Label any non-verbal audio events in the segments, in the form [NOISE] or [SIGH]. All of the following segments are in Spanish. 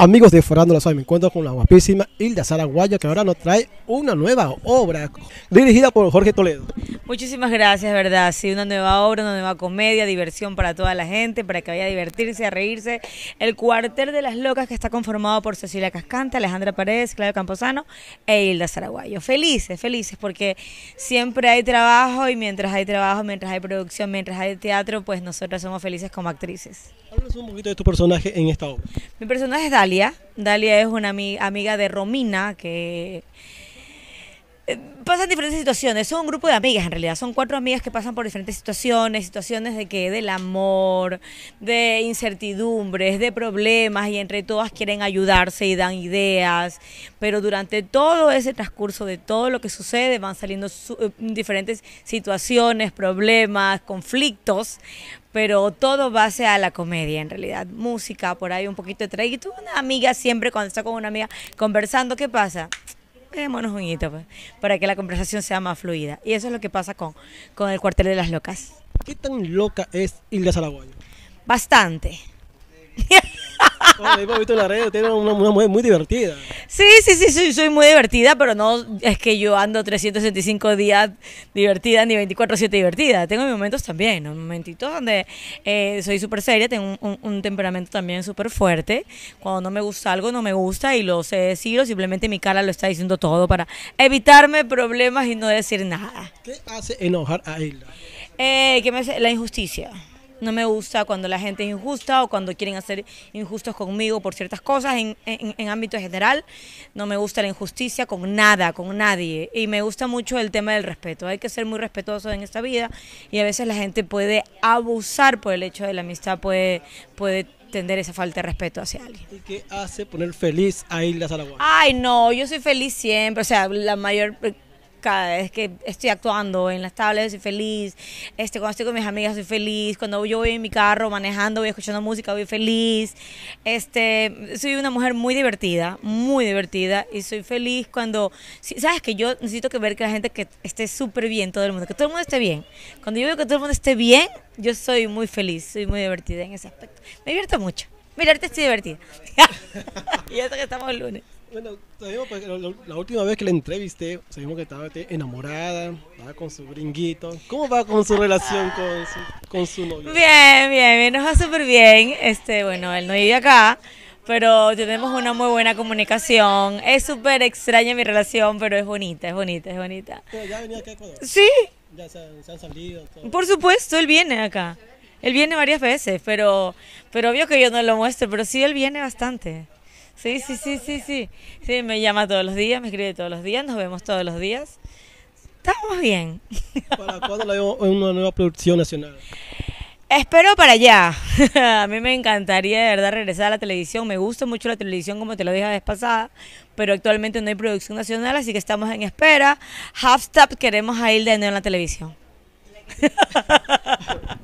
Amigos de Forando la hoy me encuentro con la guapísima Hilda Sara que ahora nos trae una nueva obra dirigida por Jorge Toledo. Muchísimas gracias, ¿verdad? Sí, una nueva obra, una nueva comedia, diversión para toda la gente, para que vaya a divertirse, a reírse. El cuartel de las locas que está conformado por Cecilia Cascante, Alejandra Paredes, Claudio Camposano e Hilda Zaraguayo. Felices, felices, porque siempre hay trabajo y mientras hay trabajo, mientras hay producción, mientras hay teatro, pues nosotras somos felices como actrices. Háblanos un poquito de tu personaje en esta obra. Mi personaje es Dalia. Dalia es una amiga de Romina que eh, pasan diferentes situaciones. Son un grupo de amigas en realidad. Son cuatro amigas que pasan por diferentes situaciones, situaciones de que del amor, de incertidumbres, de problemas y entre todas quieren ayudarse y dan ideas. Pero durante todo ese transcurso de todo lo que sucede van saliendo eh, diferentes situaciones, problemas, conflictos. Pero todo base a la comedia, en realidad. Música, por ahí un poquito de traguito. Una amiga siempre, cuando está con una amiga conversando, ¿qué pasa? peguémonos un hito pues, para que la conversación sea más fluida. Y eso es lo que pasa con, con el cuartel de las locas. ¿Qué tan loca es Hilda Salagüeño Bastante. Hemos visto la tiene una, una, mujer muy divertida. Sí, sí, sí, soy, muy divertida, pero no es que yo ando 365 días divertida ni 24-7 divertida. Tengo mis momentos también, un momentitos donde eh, soy súper seria, tengo un, temperamento también súper fuerte. Cuando no me gusta algo, no me gusta y lo sé decir, o simplemente mi cara lo está diciendo todo para evitarme problemas y no decir nada. ¿Qué hace enojar a él Eh, me La injusticia. No me gusta cuando la gente es injusta o cuando quieren hacer injustos conmigo por ciertas cosas en, en, ámbito general. No me gusta la injusticia con nada, con nadie. Y me gusta mucho el tema del respeto. Hay que ser muy respetuoso en esta vida y a veces la gente puede abusar por el hecho de la amistad, puede, puede esa falta de respeto hacia alguien. ¿Y qué hace poner feliz a Isla Salaguana? Ay, no, yo soy feliz siempre. O sea, la mayor cada vez que estoy actuando en las tablas soy feliz, este, cuando estoy con mis amigas soy feliz, cuando yo voy en mi carro manejando, voy escuchando música, voy feliz. Este, soy una mujer muy divertida, muy divertida y soy feliz cuando, sabes que yo necesito que ver que la gente que esté súper bien, todo el mundo, que todo el mundo esté bien. Cuando yo veo que todo el mundo esté bien, yo soy muy feliz, soy muy divertida en ese aspecto. Me divierto mucho. Mirarte estoy divertida. [LAUGHS] y eso que estamos el lunes. Bueno, pues, la, última vez que la entrevisté, sabemos que estaba enamorada, estaba con su gringuito. ¿Cómo va con su relación con su, con su novio? Bien, bien, bien, nos va súper bien. Este, bueno, él no vive acá, pero tenemos una muy buena comunicación. Es súper extraña mi relación, pero es bonita, es bonita, es bonita. ya venía acá a Ecuador? Sí. ¿Ya se han, salido? Por supuesto, él viene acá. Él viene varias veces, pero, pero obvio que yo no lo muestro, pero sí él viene bastante. Sí, sí, sí, sí, sí. Sí, me llama todos los días, me escribe todos los días, nos vemos todos los días. Estamos bien. ¿Para cuándo hay una nueva producción nacional? Espero para allá. [LAUGHS] a mí me encantaría de verdad regresar a la televisión. Me gusta mucho la televisión, como te lo dije la vez pasada, pero actualmente no hay producción nacional, así que estamos en espera. Half Stop queremos ir de nuevo en la televisión. [LAUGHS]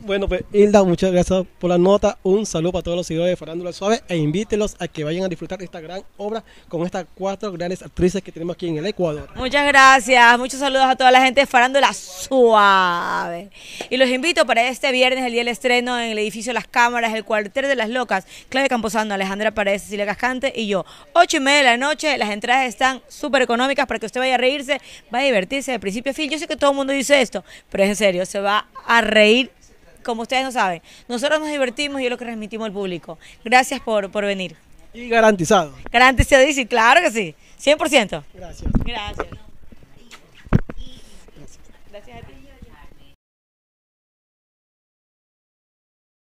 Bueno, pues Hilda, muchas gracias por la nota. Un saludo para todos los seguidores de Farándula Suave e invítelos a que vayan a disfrutar esta gran obra con estas cuatro grandes actrices que tenemos aquí en el Ecuador. Muchas gracias, muchos saludos a toda la gente de Farándula Suave. Y los invito para este viernes, el día del estreno en el edificio Las Cámaras, el cuartel de las Locas, Claudia Camposano, Alejandra Paredes, Cecilia Cascante y yo. Ocho y media de la noche, las entradas están súper económicas para que usted vaya a reírse, va a divertirse de principio a fin. Yo sé que todo el mundo dice esto, pero es en serio, se va a reír como ustedes no saben, nosotros nos divertimos y es lo que transmitimos al público. Gracias por, venir. Y garantizado. Garantizado, sí, claro que sí. 100%. Gracias. Gracias. Gracias a ti.